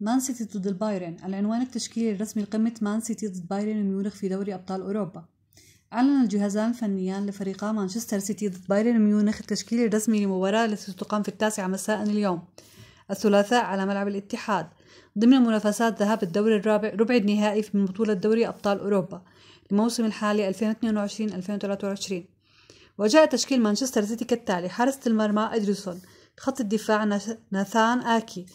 مان سيتي ضد البايرن العنوان التشكيلي الرسمي لقمة مان سيتي ضد بايرن ميونخ في دوري أبطال أوروبا أعلن الجهازان الفنيان لفريقا مانشستر سيتي ضد بايرن ميونخ التشكيل الرسمي لمباراة التي ستقام في التاسعة مساء اليوم الثلاثاء على ملعب الاتحاد ضمن منافسات ذهاب الدور الرابع ربع النهائي من بطولة دوري أبطال أوروبا الموسم الحالي 2022-2023 وجاء تشكيل مانشستر سيتي كالتالي حارس المرمى إدريسون خط الدفاع ناثان آكي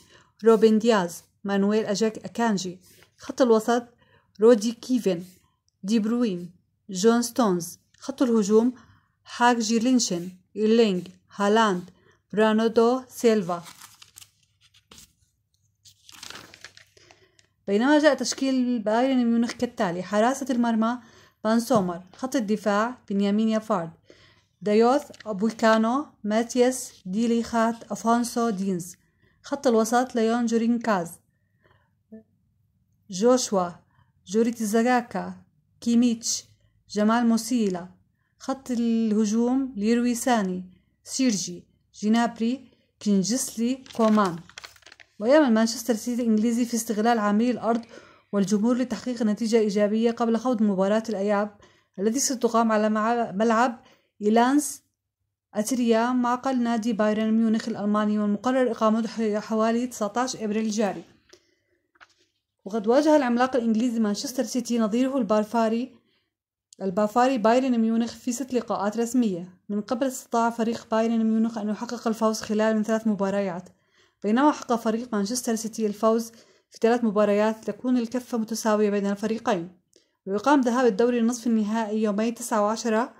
روبن دياز مانويل أجاك أكانجي خط الوسط رودي كيفن دي بروين جون ستونز خط الهجوم هاك جيرلينشن إيرلينغ هالاند برانودو سيلفا بينما جاء تشكيل بايرن ميونخ كالتالي حراسة المرمى فان سومر خط الدفاع بنيامين يافارد دايوث أبويكانو ماتياس ديليخات أفونسو دينز خط الوسط ليون جورينكاز جوشوا جوري تزاكاكا كيميتش جمال موسيلا خط الهجوم ليروي ساني سيرجي جينابري كينجسلي كومان ويعمل مانشستر سيتي الإنجليزي في استغلال عاملي الأرض والجمهور لتحقيق نتيجة إيجابية قبل خوض مباراة الأياب التي ستقام على ملعب إيلانس أتريا معقل نادي بايرن ميونخ الألماني والمقرر إقامته حوالي 19 إبريل الجاري وقد واجه العملاق الإنجليزي مانشستر سيتي نظيره البافاري البافاري بايرن ميونخ في ست لقاءات رسمية من قبل استطاع فريق بايرن ميونخ أن يحقق الفوز خلال من ثلاث مباريات بينما حقق فريق مانشستر سيتي الفوز في ثلاث مباريات تكون الكفة متساوية بين الفريقين ويقام ذهاب الدوري النصف النهائي يومي 9 وعشرة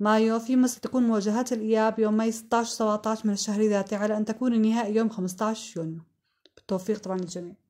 مايو فيما ستكون مواجهات الإياب يومي 16 و 17 من الشهر ذاته على أن تكون النهائي يوم 15 يونيو بالتوفيق طبعا للجميع